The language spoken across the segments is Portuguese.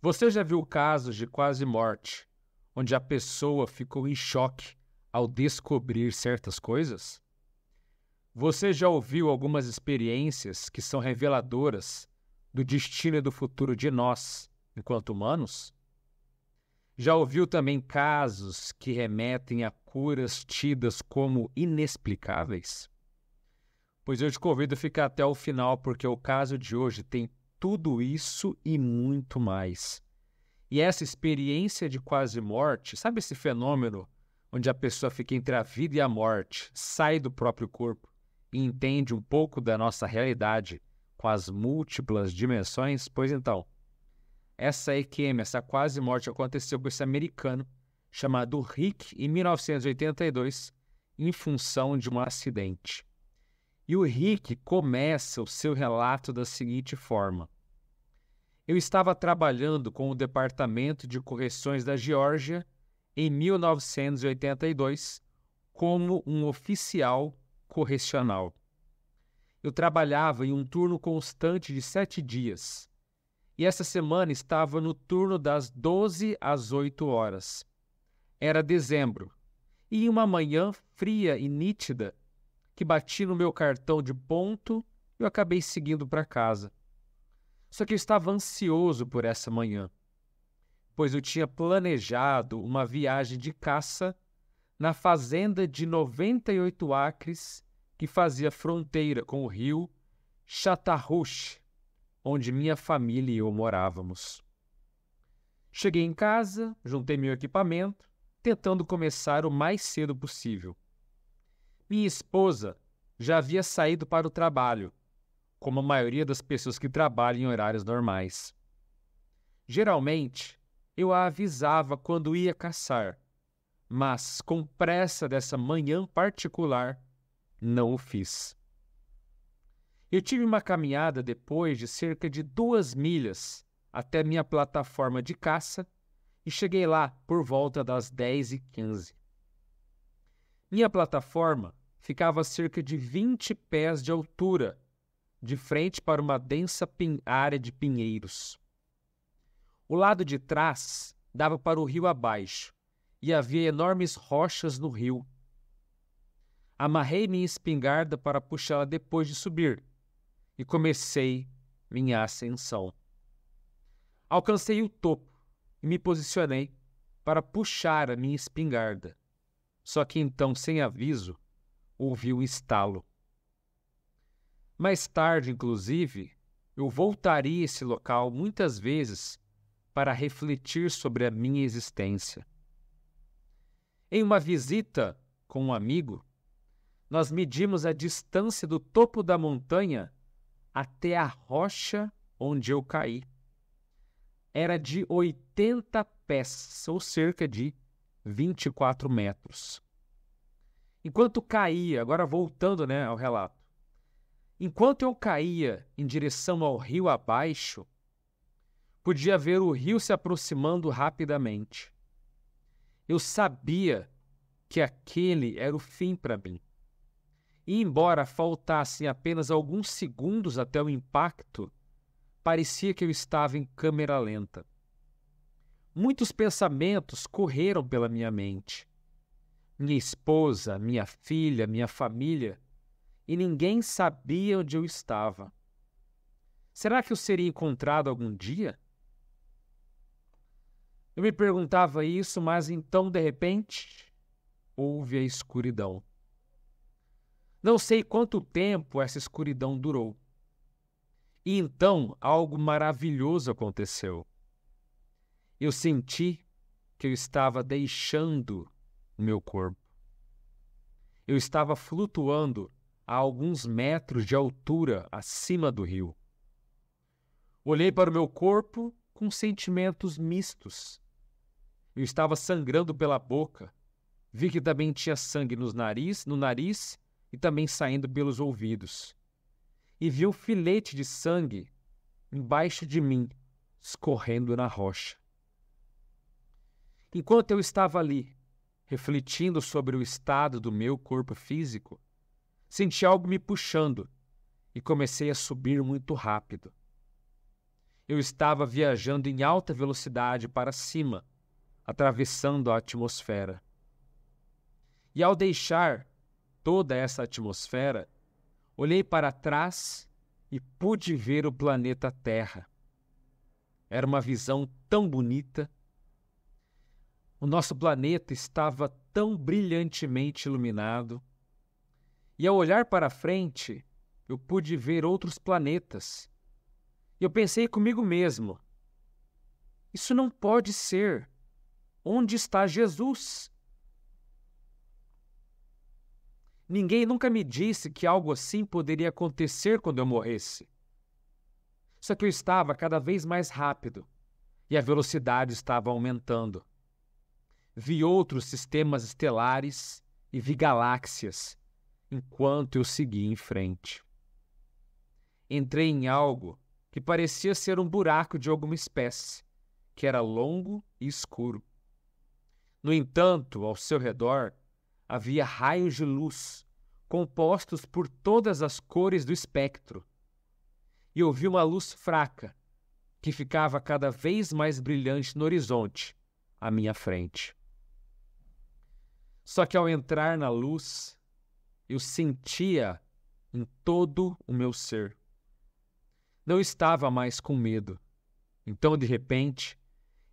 Você já viu casos de quase morte, onde a pessoa ficou em choque ao descobrir certas coisas? Você já ouviu algumas experiências que são reveladoras do destino e do futuro de nós, enquanto humanos? Já ouviu também casos que remetem a curas tidas como inexplicáveis? Pois eu te convido a ficar até o final, porque o caso de hoje tem tudo isso e muito mais. E essa experiência de quase morte, sabe esse fenômeno onde a pessoa fica entre a vida e a morte, sai do próprio corpo e entende um pouco da nossa realidade com as múltiplas dimensões? Pois então, essa EQM, essa quase morte, aconteceu com esse americano chamado Rick em 1982, em função de um acidente. E o Rick começa o seu relato da seguinte forma: eu estava trabalhando com o Departamento de Correções da Geórgia em 1982 como um oficial correcional. Eu trabalhava em um turno constante de sete dias e essa semana estava no turno das 12 às 8 horas. Era dezembro e em uma manhã fria e nítida que bati no meu cartão de ponto eu acabei seguindo para casa. Só que eu estava ansioso por essa manhã, pois eu tinha planejado uma viagem de caça na fazenda de 98 acres que fazia fronteira com o rio Chatarrush, onde minha família e eu morávamos. Cheguei em casa, juntei meu equipamento, tentando começar o mais cedo possível. Minha esposa já havia saído para o trabalho como a maioria das pessoas que trabalham em horários normais. Geralmente, eu a avisava quando ia caçar, mas com pressa dessa manhã particular, não o fiz. Eu tive uma caminhada depois de cerca de duas milhas até minha plataforma de caça e cheguei lá por volta das 10 e 15. Minha plataforma ficava a cerca de 20 pés de altura de frente para uma densa área de pinheiros. O lado de trás dava para o rio abaixo, e havia enormes rochas no rio. Amarrei minha espingarda para puxá-la depois de subir, e comecei minha ascensão. Alcancei o topo e me posicionei para puxar a minha espingarda. Só que então, sem aviso, ouvi um estalo. Mais tarde, inclusive, eu voltaria a esse local muitas vezes para refletir sobre a minha existência. Em uma visita com um amigo, nós medimos a distância do topo da montanha até a rocha onde eu caí. Era de 80 pés, ou cerca de 24 metros. Enquanto caía, agora voltando né, ao relato, Enquanto eu caía em direção ao rio abaixo, podia ver o rio se aproximando rapidamente. Eu sabia que aquele era o fim para mim. E embora faltassem apenas alguns segundos até o impacto, parecia que eu estava em câmera lenta. Muitos pensamentos correram pela minha mente. Minha esposa, minha filha, minha família e ninguém sabia onde eu estava. Será que eu seria encontrado algum dia? Eu me perguntava isso, mas então, de repente, houve a escuridão. Não sei quanto tempo essa escuridão durou. E então algo maravilhoso aconteceu. Eu senti que eu estava deixando o meu corpo. Eu estava flutuando a alguns metros de altura acima do rio. Olhei para o meu corpo com sentimentos mistos. Eu estava sangrando pela boca. Vi que também tinha sangue nos nariz, no nariz e também saindo pelos ouvidos. E vi um filete de sangue embaixo de mim, escorrendo na rocha. Enquanto eu estava ali, refletindo sobre o estado do meu corpo físico, Senti algo me puxando e comecei a subir muito rápido. Eu estava viajando em alta velocidade para cima, atravessando a atmosfera. E ao deixar toda essa atmosfera, olhei para trás e pude ver o planeta Terra. Era uma visão tão bonita. O nosso planeta estava tão brilhantemente iluminado. E ao olhar para frente, eu pude ver outros planetas. E eu pensei comigo mesmo: isso não pode ser. Onde está Jesus? Ninguém nunca me disse que algo assim poderia acontecer quando eu morresse. Só que eu estava cada vez mais rápido e a velocidade estava aumentando. Vi outros sistemas estelares e vi galáxias enquanto eu segui em frente. Entrei em algo que parecia ser um buraco de alguma espécie, que era longo e escuro. No entanto, ao seu redor havia raios de luz compostos por todas as cores do espectro. E ouvi uma luz fraca que ficava cada vez mais brilhante no horizonte, à minha frente. Só que ao entrar na luz, eu sentia em todo o meu ser. Não estava mais com medo. Então, de repente,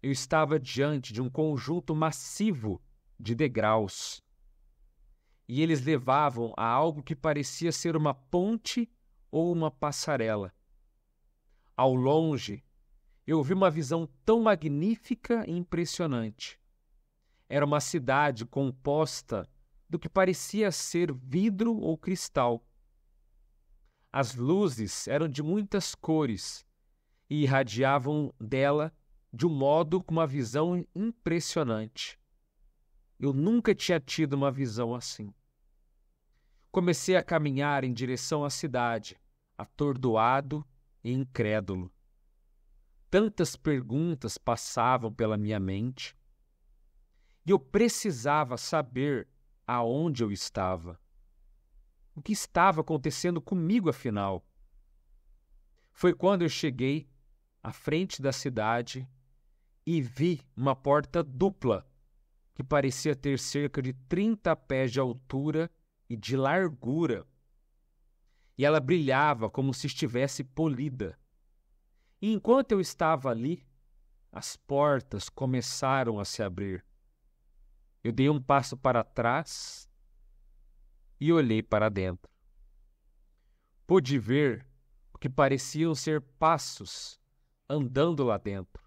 eu estava diante de um conjunto massivo de degraus. E eles levavam a algo que parecia ser uma ponte ou uma passarela. Ao longe, eu vi uma visão tão magnífica e impressionante. Era uma cidade composta do que parecia ser vidro ou cristal. As luzes eram de muitas cores e irradiavam dela de um modo com uma visão impressionante. Eu nunca tinha tido uma visão assim. Comecei a caminhar em direção à cidade, atordoado e incrédulo. Tantas perguntas passavam pela minha mente e eu precisava saber aonde eu estava. O que estava acontecendo comigo, afinal? Foi quando eu cheguei à frente da cidade e vi uma porta dupla que parecia ter cerca de 30 pés de altura e de largura. E ela brilhava como se estivesse polida. E enquanto eu estava ali, as portas começaram a se abrir. Eu dei um passo para trás e olhei para dentro. Pude ver o que pareciam ser passos andando lá dentro,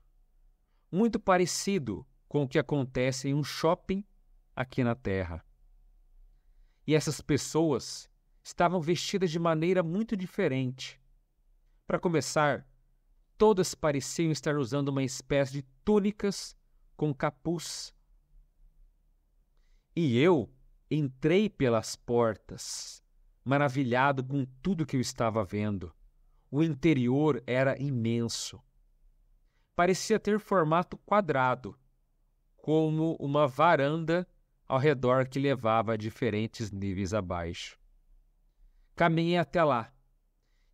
muito parecido com o que acontece em um shopping aqui na Terra. E essas pessoas estavam vestidas de maneira muito diferente. Para começar, todas pareciam estar usando uma espécie de túnicas com capuz e eu entrei pelas portas, maravilhado com tudo que eu estava vendo. O interior era imenso. Parecia ter formato quadrado, como uma varanda ao redor que levava a diferentes níveis abaixo. Caminhei até lá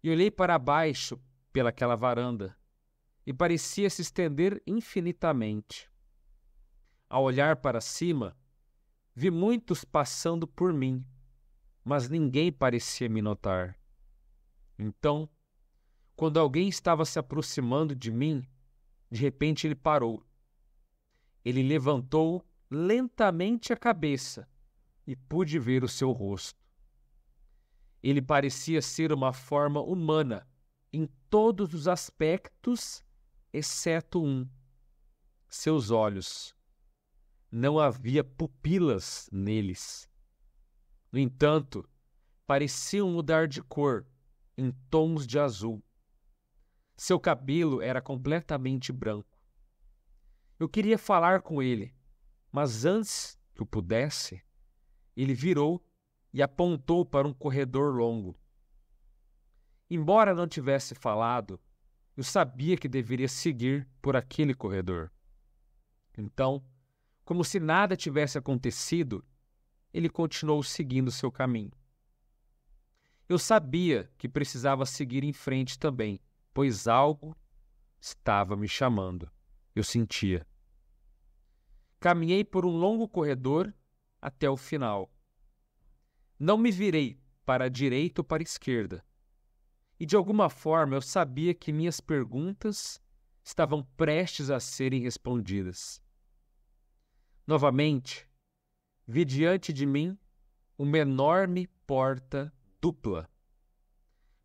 e olhei para baixo pelaquela varanda e parecia se estender infinitamente. Ao olhar para cima, Vi muitos passando por mim, mas ninguém parecia me notar. Então, quando alguém estava se aproximando de mim, de repente ele parou. Ele levantou lentamente a cabeça e pude ver o seu rosto. Ele parecia ser uma forma humana em todos os aspectos, exceto um: seus olhos não havia pupilas neles. No entanto, pareciam mudar de cor em tons de azul. Seu cabelo era completamente branco. Eu queria falar com ele, mas antes que o pudesse, ele virou e apontou para um corredor longo. Embora não tivesse falado, eu sabia que deveria seguir por aquele corredor. Então, como se nada tivesse acontecido, ele continuou seguindo seu caminho. Eu sabia que precisava seguir em frente também, pois algo estava me chamando. Eu sentia. Caminhei por um longo corredor até o final. Não me virei para a direita ou para a esquerda. E de alguma forma eu sabia que minhas perguntas estavam prestes a serem respondidas. Novamente, vi diante de mim uma enorme porta dupla.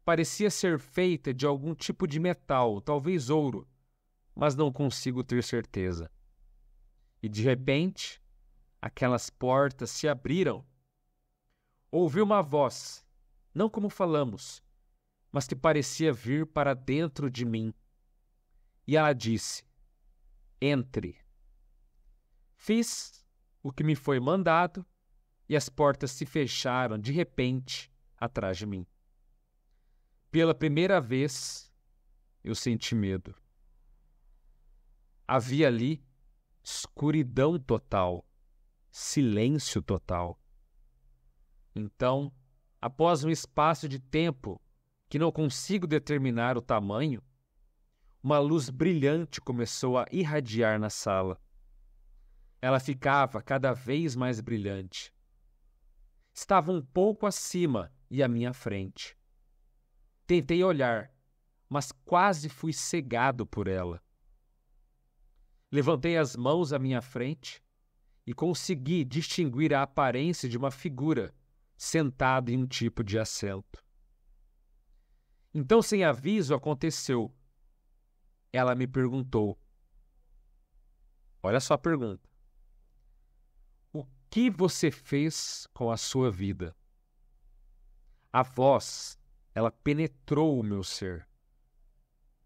Parecia ser feita de algum tipo de metal, talvez ouro, mas não consigo ter certeza. E de repente, aquelas portas se abriram. Ouvi uma voz, não como falamos, mas que parecia vir para dentro de mim. E ela disse: Entre. Fiz o que me foi mandado e as portas se fecharam de repente atrás de mim. Pela primeira vez, eu senti medo. Havia ali escuridão total, silêncio total. Então, após um espaço de tempo que não consigo determinar o tamanho, uma luz brilhante começou a irradiar na sala. Ela ficava cada vez mais brilhante. Estava um pouco acima e à minha frente. Tentei olhar, mas quase fui cegado por ela. Levantei as mãos à minha frente e consegui distinguir a aparência de uma figura sentada em um tipo de assento. Então, sem aviso, aconteceu. Ela me perguntou. Olha só a pergunta que você fez com a sua vida? A voz, ela penetrou o meu ser.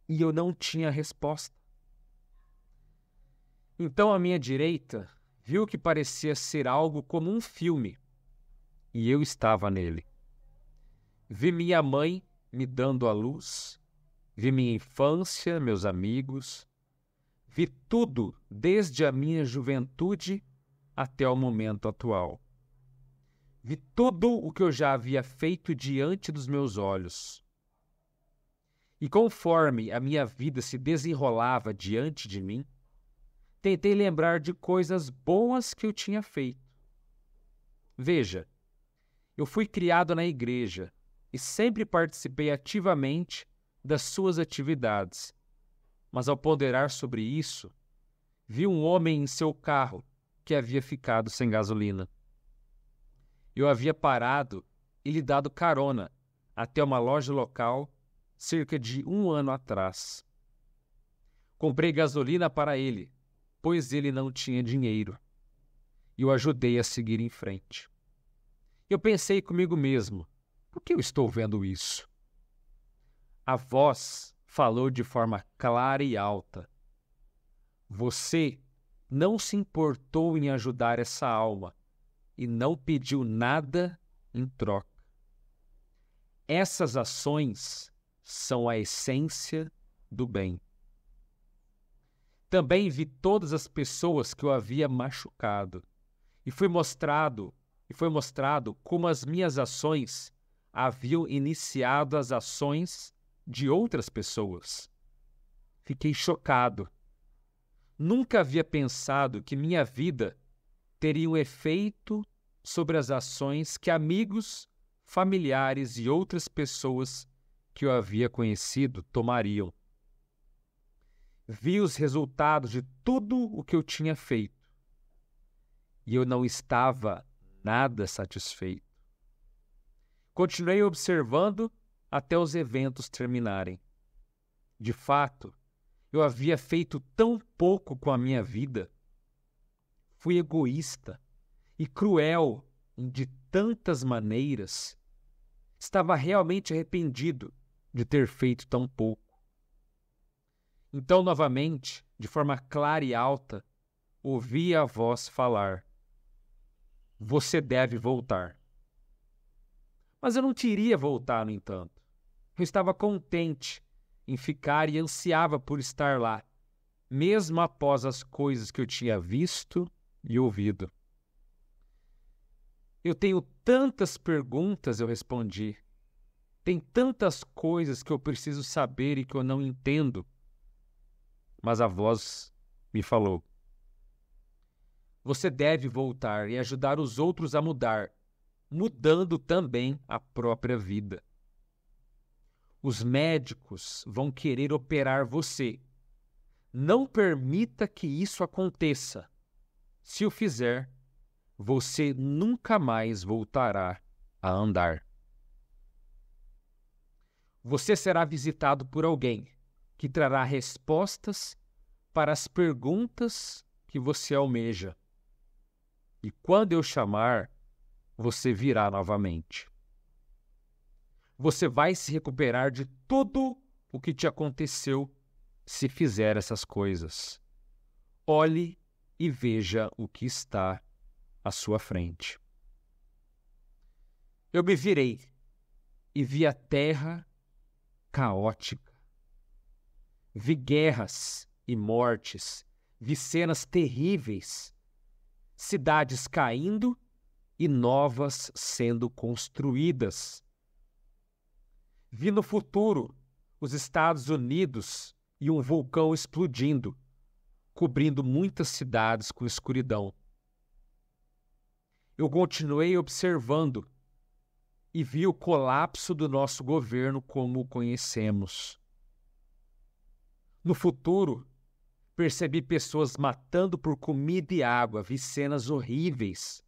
E eu não tinha resposta. Então a minha direita viu que parecia ser algo como um filme. E eu estava nele. Vi minha mãe me dando a luz, vi minha infância, meus amigos, vi tudo desde a minha juventude até o momento atual. Vi tudo o que eu já havia feito diante dos meus olhos. E conforme a minha vida se desenrolava diante de mim, tentei lembrar de coisas boas que eu tinha feito. Veja, eu fui criado na igreja e sempre participei ativamente das suas atividades. Mas ao ponderar sobre isso, vi um homem em seu carro que havia ficado sem gasolina. Eu havia parado e lhe dado carona até uma loja local cerca de um ano atrás. Comprei gasolina para ele, pois ele não tinha dinheiro, e o ajudei a seguir em frente. Eu pensei comigo mesmo: por que eu estou vendo isso? A voz falou de forma clara e alta: Você não se importou em ajudar essa alma e não pediu nada em troca. Essas ações são a essência do bem. Também vi todas as pessoas que eu havia machucado e fui mostrado e foi mostrado como as minhas ações haviam iniciado as ações de outras pessoas. Fiquei chocado Nunca havia pensado que minha vida teria um efeito sobre as ações que amigos, familiares e outras pessoas que eu havia conhecido tomariam. Vi os resultados de tudo o que eu tinha feito e eu não estava nada satisfeito. Continuei observando até os eventos terminarem. De fato, eu havia feito tão pouco com a minha vida. Fui egoísta e cruel de tantas maneiras. Estava realmente arrependido de ter feito tão pouco. Então, novamente, de forma clara e alta, ouvi a voz falar: Você deve voltar. Mas eu não queria voltar, no entanto. Eu estava contente em ficar e ansiava por estar lá, mesmo após as coisas que eu tinha visto e ouvido. Eu tenho tantas perguntas, eu respondi. Tem tantas coisas que eu preciso saber e que eu não entendo. Mas a voz me falou: Você deve voltar e ajudar os outros a mudar, mudando também a própria vida. Os médicos vão querer operar você. Não permita que isso aconteça. Se o fizer, você nunca mais voltará a andar. Você será visitado por alguém que trará respostas para as perguntas que você almeja. E quando eu chamar, você virá novamente. Você vai se recuperar de tudo o que te aconteceu se fizer essas coisas. Olhe e veja o que está à sua frente. Eu me virei e vi a terra caótica. Vi guerras e mortes, vi cenas terríveis, cidades caindo e novas sendo construídas Vi no futuro os Estados Unidos e um vulcão explodindo, cobrindo muitas cidades com escuridão. Eu continuei observando e vi o colapso do nosso governo como o conhecemos. No futuro, percebi pessoas matando por comida e água, vi cenas horríveis.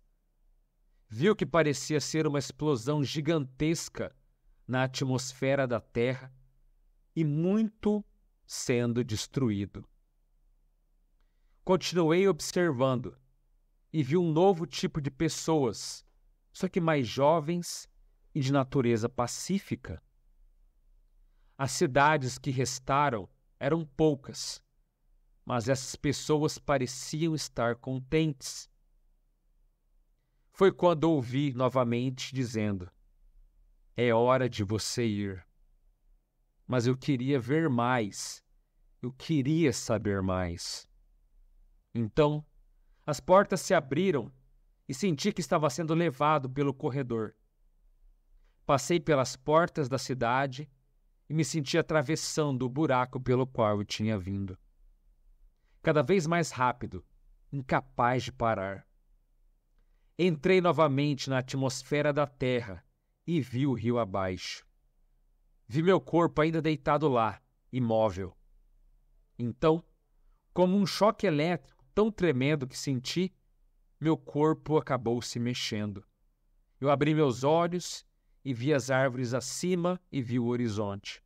Vi o que parecia ser uma explosão gigantesca na atmosfera da Terra e muito sendo destruído. Continuei observando e vi um novo tipo de pessoas, só que mais jovens e de natureza pacífica. As cidades que restaram eram poucas, mas essas pessoas pareciam estar contentes. Foi quando ouvi novamente dizendo: é hora de você ir. Mas eu queria ver mais. Eu queria saber mais. Então, as portas se abriram e senti que estava sendo levado pelo corredor. Passei pelas portas da cidade e me senti atravessando o buraco pelo qual eu tinha vindo. Cada vez mais rápido, incapaz de parar. Entrei novamente na atmosfera da Terra e vi o rio abaixo. Vi meu corpo ainda deitado lá, imóvel. Então, como um choque elétrico tão tremendo que senti, meu corpo acabou se mexendo. Eu abri meus olhos e vi as árvores acima e vi o horizonte.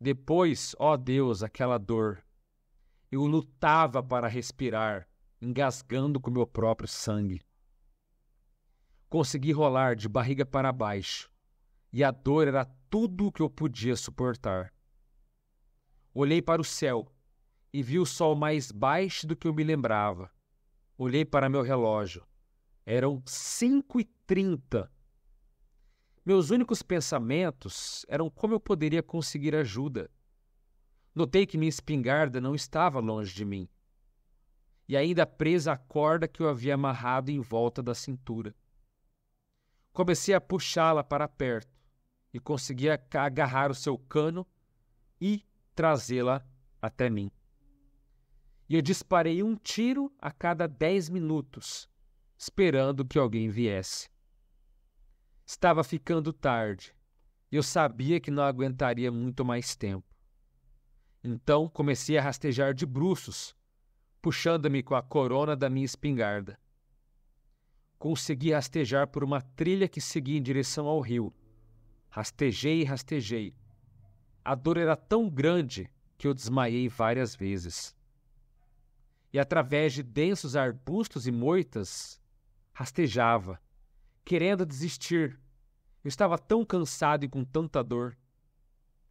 Depois, ó Deus, aquela dor. Eu lutava para respirar, engasgando com meu próprio sangue. Consegui rolar de barriga para baixo, e a dor era tudo o que eu podia suportar. Olhei para o céu e vi o sol mais baixo do que eu me lembrava. Olhei para meu relógio. Eram 5 e 30 Meus únicos pensamentos eram como eu poderia conseguir ajuda. Notei que minha espingarda não estava longe de mim, e ainda presa à corda que eu havia amarrado em volta da cintura. Comecei a puxá-la para perto e consegui agarrar o seu cano e trazê-la até mim. E eu disparei um tiro a cada dez minutos, esperando que alguém viesse. Estava ficando tarde e eu sabia que não aguentaria muito mais tempo. Então comecei a rastejar de bruços, puxando-me com a corona da minha espingarda consegui rastejar por uma trilha que seguia em direção ao rio. Rastejei e rastejei. A dor era tão grande que eu desmaiei várias vezes. E através de densos arbustos e moitas, rastejava, querendo desistir. Eu estava tão cansado e com tanta dor.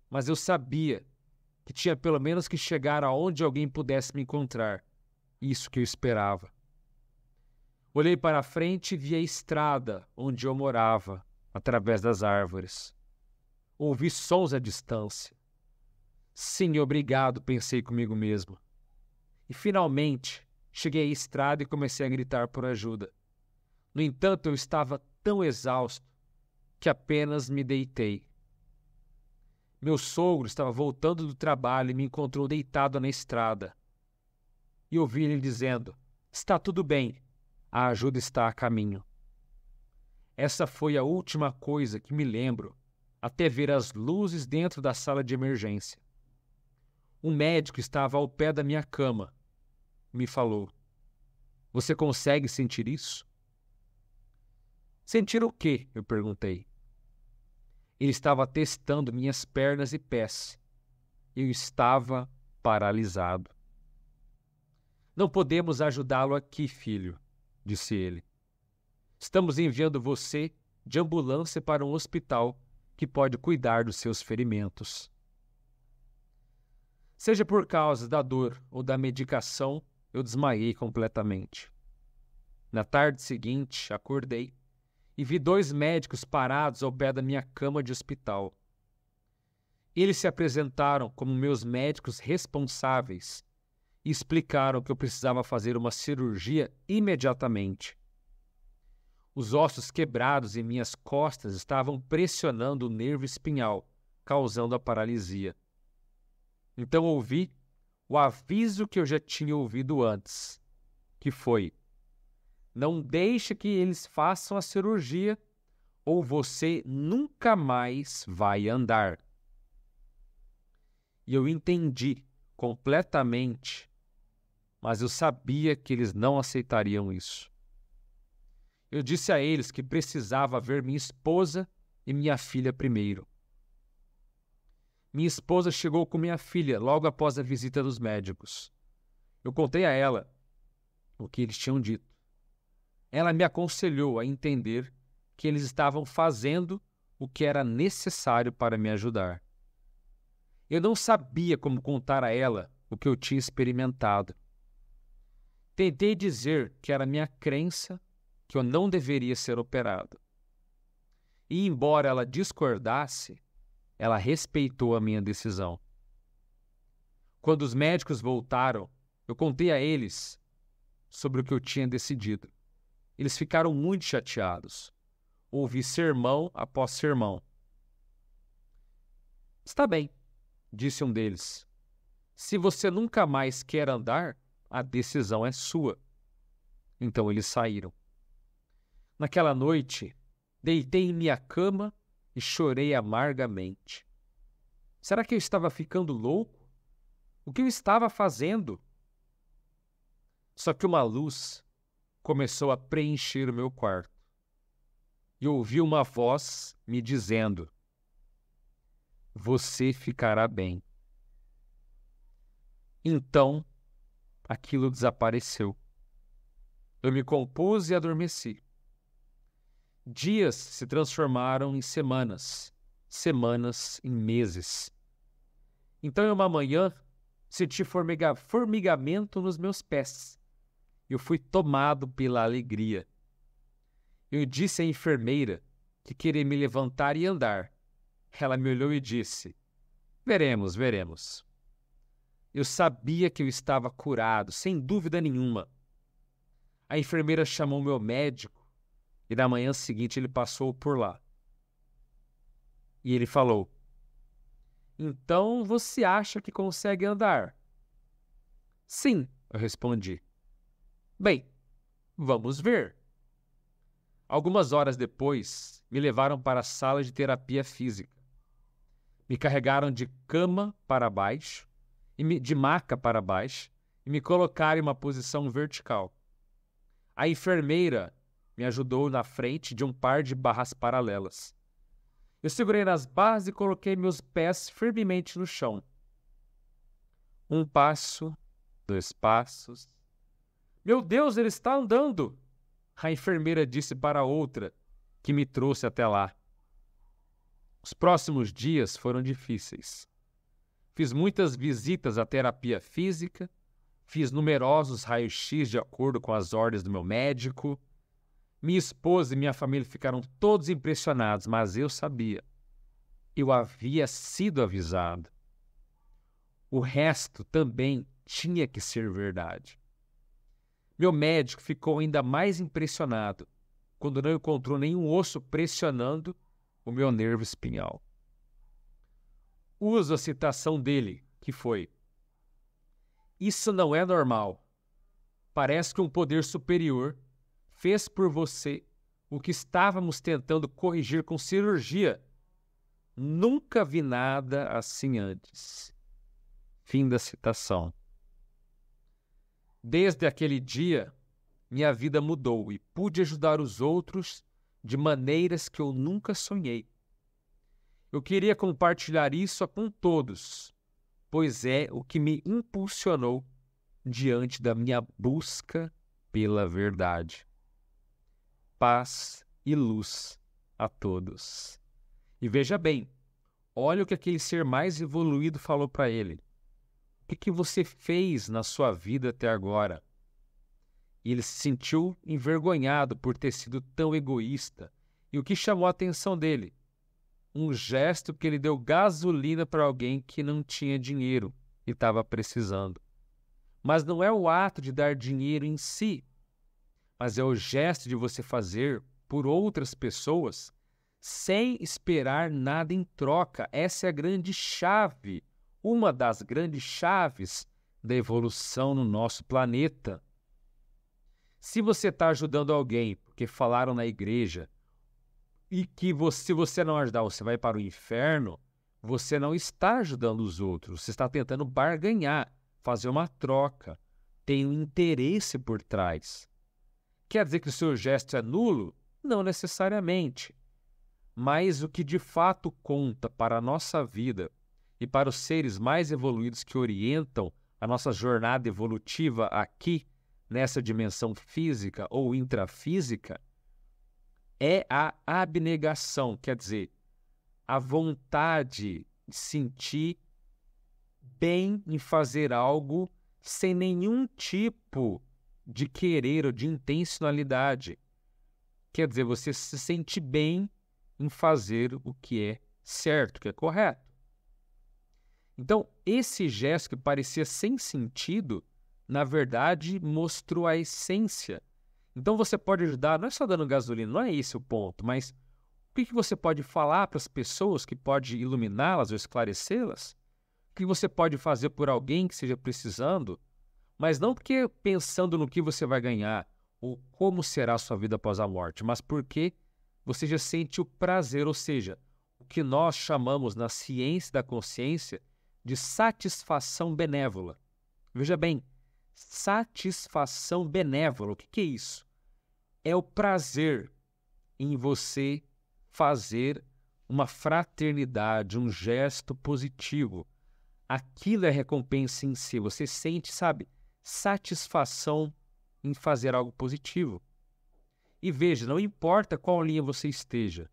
Mas eu sabia que tinha pelo menos que chegar aonde alguém pudesse me encontrar. Isso que eu esperava. Olhei para frente e vi a estrada onde eu morava, através das árvores. Ouvi sons à distância. Sim, obrigado, pensei comigo mesmo. E finalmente cheguei à estrada e comecei a gritar por ajuda. No entanto, eu estava tão exausto que apenas me deitei. Meu sogro estava voltando do trabalho e me encontrou deitado na estrada. E ouvi ele dizendo: Está tudo bem, a ajuda está a caminho. Essa foi a última coisa que me lembro até ver as luzes dentro da sala de emergência. Um médico estava ao pé da minha cama. Me falou: Você consegue sentir isso? Sentir o quê? Eu perguntei. Ele estava testando minhas pernas e pés. Eu estava paralisado. Não podemos ajudá-lo aqui, filho, disse ele. Estamos enviando você de ambulância para um hospital que pode cuidar dos seus ferimentos. Seja por causa da dor ou da medicação, eu desmaiei completamente. Na tarde seguinte, acordei e vi dois médicos parados ao pé da minha cama de hospital. Eles se apresentaram como meus médicos responsáveis e explicaram que eu precisava fazer uma cirurgia imediatamente. Os ossos quebrados em minhas costas estavam pressionando o nervo espinhal, causando a paralisia. Então ouvi o aviso que eu já tinha ouvido antes, que foi: não deixe que eles façam a cirurgia ou você nunca mais vai andar. E eu entendi completamente mas eu sabia que eles não aceitariam isso. Eu disse a eles que precisava ver minha esposa e minha filha primeiro. Minha esposa chegou com minha filha logo após a visita dos médicos. Eu contei a ela o que eles tinham dito. Ela me aconselhou a entender que eles estavam fazendo o que era necessário para me ajudar. Eu não sabia como contar a ela o que eu tinha experimentado. Tentei dizer que era minha crença que eu não deveria ser operado. E, embora ela discordasse, ela respeitou a minha decisão. Quando os médicos voltaram, eu contei a eles sobre o que eu tinha decidido. Eles ficaram muito chateados. Ouvi sermão após sermão. Está bem, disse um deles. Se você nunca mais quer andar, a decisão é sua. Então eles saíram. Naquela noite, deitei em minha cama e chorei amargamente. Será que eu estava ficando louco? O que eu estava fazendo? Só que uma luz começou a preencher o meu quarto e ouvi uma voz me dizendo: Você ficará bem. Então aquilo desapareceu. Eu me compus e adormeci. Dias se transformaram em semanas, semanas em meses. Então, em uma manhã, senti formiga formigamento nos meus pés. Eu fui tomado pela alegria. Eu disse à enfermeira que queria me levantar e andar. Ela me olhou e disse: Veremos, veremos. Eu sabia que eu estava curado, sem dúvida nenhuma. A enfermeira chamou meu médico e na manhã seguinte ele passou por lá. E ele falou: Então você acha que consegue andar? Sim, eu respondi. Bem, vamos ver. Algumas horas depois, me levaram para a sala de terapia física. Me carregaram de cama para baixo de maca para baixo e me colocar em uma posição vertical. A enfermeira me ajudou na frente de um par de barras paralelas. Eu segurei nas barras e coloquei meus pés firmemente no chão. Um passo, dois passos. Meu Deus, ele está andando! A enfermeira disse para a outra, que me trouxe até lá. Os próximos dias foram difíceis. Fiz muitas visitas à terapia física, fiz numerosos raios-x de acordo com as ordens do meu médico. Minha esposa e minha família ficaram todos impressionados, mas eu sabia. Eu havia sido avisado. O resto também tinha que ser verdade. Meu médico ficou ainda mais impressionado quando não encontrou nenhum osso pressionando o meu nervo espinhal uso a citação dele, que foi: Isso não é normal. Parece que um poder superior fez por você o que estávamos tentando corrigir com cirurgia. Nunca vi nada assim antes. Fim da citação. Desde aquele dia, minha vida mudou e pude ajudar os outros de maneiras que eu nunca sonhei. Eu queria compartilhar isso com todos, pois é o que me impulsionou diante da minha busca pela verdade. Paz e luz a todos. E veja bem, olha o que aquele ser mais evoluído falou para ele. O que, que você fez na sua vida até agora? E ele se sentiu envergonhado por ter sido tão egoísta. E o que chamou a atenção dele? um gesto que ele deu gasolina para alguém que não tinha dinheiro e estava precisando. Mas não é o ato de dar dinheiro em si, mas é o gesto de você fazer por outras pessoas sem esperar nada em troca. Essa é a grande chave, uma das grandes chaves da evolução no nosso planeta. Se você está ajudando alguém porque falaram na igreja, e que você, se você não ajudar, você vai para o inferno, você não está ajudando os outros, você está tentando barganhar, fazer uma troca, tem um interesse por trás. Quer dizer que o seu gesto é nulo? Não necessariamente. Mas o que de fato conta para a nossa vida e para os seres mais evoluídos que orientam a nossa jornada evolutiva aqui, nessa dimensão física ou intrafísica, é a abnegação, quer dizer, a vontade de sentir bem em fazer algo sem nenhum tipo de querer ou de intencionalidade. Quer dizer, você se sente bem em fazer o que é certo, o que é correto. Então, esse gesto que parecia sem sentido, na verdade, mostrou a essência então você pode ajudar, não é só dando gasolina, não é esse o ponto, mas o que, que você pode falar para as pessoas que pode iluminá-las ou esclarecê-las? O que você pode fazer por alguém que esteja precisando? Mas não porque pensando no que você vai ganhar ou como será a sua vida após a morte, mas porque você já sente o prazer, ou seja, o que nós chamamos na ciência da consciência de satisfação benévola. Veja bem, satisfação benévola, o que, que é isso? é o prazer em você fazer uma fraternidade, um gesto positivo. Aquilo é recompensa em si. Você sente, sabe, satisfação em fazer algo positivo. E veja, não importa qual linha você esteja,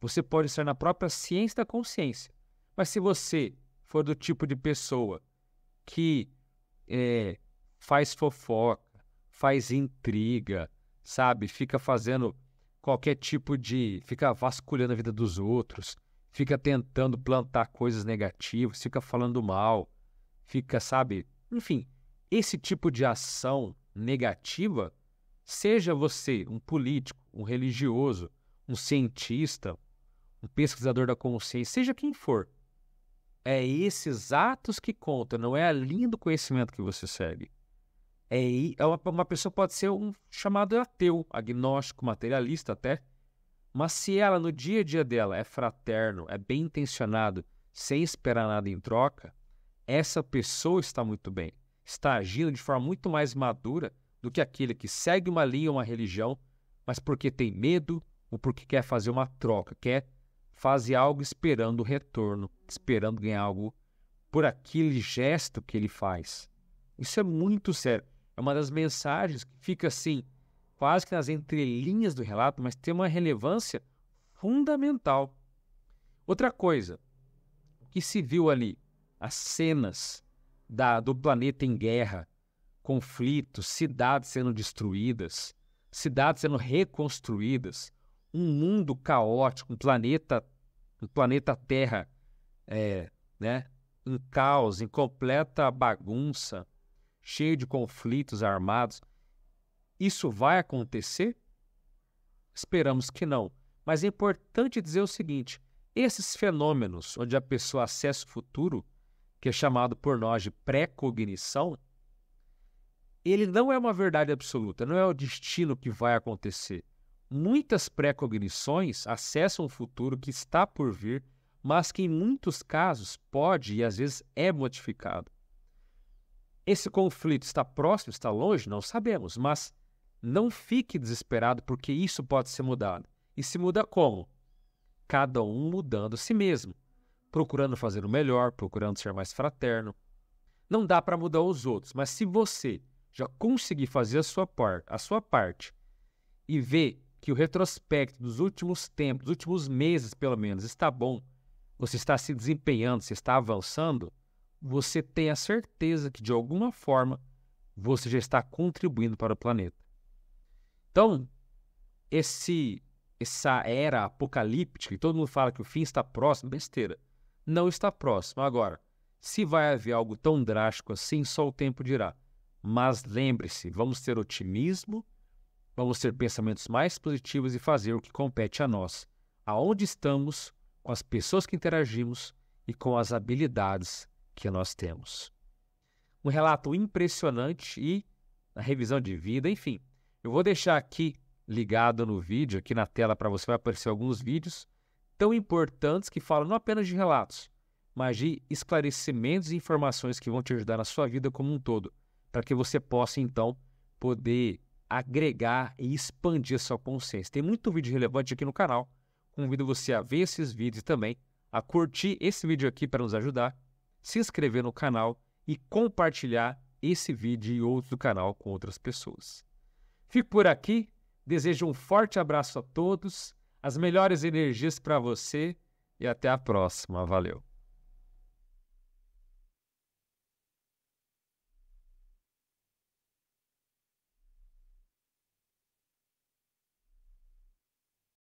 você pode estar na própria ciência da consciência. Mas se você for do tipo de pessoa que é, faz fofoca, faz intriga, sabe? Fica fazendo qualquer tipo de. fica vasculhando a vida dos outros, fica tentando plantar coisas negativas, fica falando mal, fica, sabe? Enfim, esse tipo de ação negativa, seja você um político, um religioso, um cientista, um pesquisador da consciência, seja quem for, é esses atos que contam, não é a linha do conhecimento que você segue. É, é uma pessoa pode ser um chamado ateu, agnóstico, materialista até, mas se ela no dia a dia dela é fraterno, é bem intencionado, sem esperar nada em troca, essa pessoa está muito bem, está agindo de forma muito mais madura do que aquele que segue uma linha, uma religião, mas porque tem medo ou porque quer fazer uma troca, quer fazer algo esperando o retorno, esperando ganhar algo por aquele gesto que ele faz. Isso é muito sério. É uma das mensagens que fica assim, quase que nas entrelinhas do relato, mas tem uma relevância fundamental. Outra coisa, o que se viu ali, as cenas da, do planeta em guerra, conflitos, cidades sendo destruídas, cidades sendo reconstruídas, um mundo caótico, um planeta, um planeta Terra, é, né, em caos, em completa bagunça, cheio de conflitos armados. Isso vai acontecer? Esperamos que não. Mas é importante dizer o seguinte: esses fenômenos onde a pessoa acessa o futuro, que é chamado por nós de pré-cognição, ele não é uma verdade absoluta, não é o destino que vai acontecer. Muitas pré-cognições acessam o futuro que está por vir, mas que em muitos casos pode e às vezes é modificado. Esse conflito está próximo, está longe? Não sabemos, mas não fique desesperado porque isso pode ser mudado. E se muda como? Cada um mudando si mesmo, procurando fazer o melhor, procurando ser mais fraterno. Não dá para mudar os outros, mas se você já conseguir fazer a sua, par a sua parte e ver que o retrospecto dos últimos tempos, dos últimos meses pelo menos, está bom, você está se desempenhando, você está avançando, você tem a certeza que de alguma forma você já está contribuindo para o planeta. Então, esse essa era apocalíptica, e todo mundo fala que o fim está próximo, besteira. Não está próximo. Agora, se vai haver algo tão drástico assim, só o tempo dirá. Mas lembre-se, vamos ter otimismo, vamos ter pensamentos mais positivos e fazer o que compete a nós, aonde estamos, com as pessoas que interagimos e com as habilidades que nós temos. Um relato impressionante e a revisão de vida, enfim. Eu vou deixar aqui ligado no vídeo, aqui na tela para você vai aparecer alguns vídeos tão importantes que falam não apenas de relatos, mas de esclarecimentos e informações que vão te ajudar na sua vida como um todo, para que você possa então poder agregar e expandir a sua consciência. Tem muito vídeo relevante aqui no canal. Convido você a ver esses vídeos também, a curtir esse vídeo aqui para nos ajudar se inscrever no canal e compartilhar esse vídeo e outros do canal com outras pessoas. Fico por aqui, desejo um forte abraço a todos, as melhores energias para você e até a próxima. Valeu!